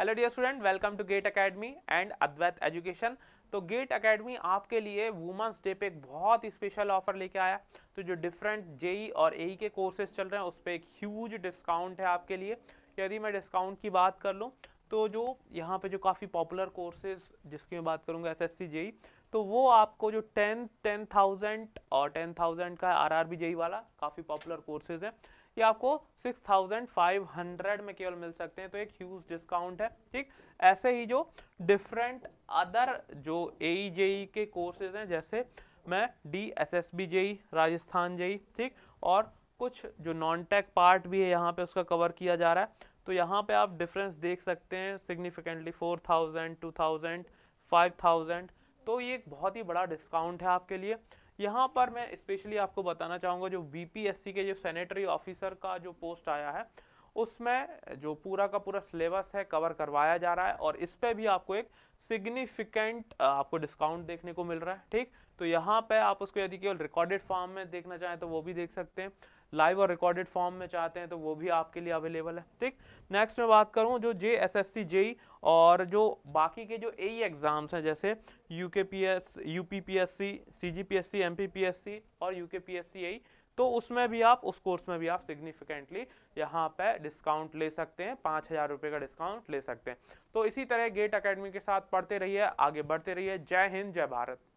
hello dear student welcome to GATE academy and Advait education तो GATE academy आपके लिए women's day पे एक बहुत ही स्पेशल ऑफर लेके आया तो जो डिफरेंट जेई e और ए e के कोर्सेज चल रहे हैं उस पर एक ह्यूज डिस्काउंट है आपके लिए यदि मैं डिस्काउंट की बात कर लूँ तो जो यहाँ पे जो काफ़ी पॉपुलर कोर्सेज जिसकी मैं बात करूँगा एस एस जेई e, तो वो आपको जो टेन टेन थाउजेंड और टेन थाउजेंड का आर आर बी जेई वाला काफ़ी पॉपुलर कोर्सेज है ये आपको 6500 में केवल मिल सकते हैं तो एक ह्यूज डिस्काउंट है ठीक ऐसे ही जो डिफरेंट अदर जो ए जेई e e के कोर्सेज हैं जैसे मैं D S S B JE Rajasthan JE e, ठीक और कुछ जो नॉन टेक पार्ट भी है यहाँ पे उसका कवर किया जा रहा है तो यहाँ पे आप डिफरेंस देख सकते हैं significantly four thousand two thousand five thousand तो ये एक बहुत ही बड़ा डिस्काउंट है आपके लिए यहाँ पर मैं स्पेशली आपको बताना चाहूँगा जो बीपीएससी के जो सेनेटरी ऑफिसर का जो पोस्ट आया है उसमें जो पूरा का पूरा सिलेबस है कवर करवाया जा रहा है और इस पर भी आपको एक सिग्निफिकेंट आपको डिस्काउंट देखने को मिल रहा है ठीक तो यहाँ पे आप उसको यदि केवल रिकॉर्डेड फॉर्म में देखना चाहें तो वो भी देख सकते हैं लाइव और रिकॉर्डेड फॉर्म में चाहते हैं तो वो भी आपके लिए अवेलेबल है ठीक नेक्स्ट में बात करूँ जो J S S C JE और जो बाकी के जो ए एग्ज़ाम्स e हैं जैसे U K P S U P P S C C G P S C M P P S C और यू के पी एस सी ए तो उसमें भी आप उस कोर्स में भी आप सिग्निफिकेंटली यहाँ पे डिस्काउंट ले सकते हैं पाँच हज़ार रुपये का डिस्काउंट ले सकते हैं तो इसी तरह गेट अकेडमी के साथ पढ़ते रहिए आगे बढ़ते रहिए जय हिंद जय भारत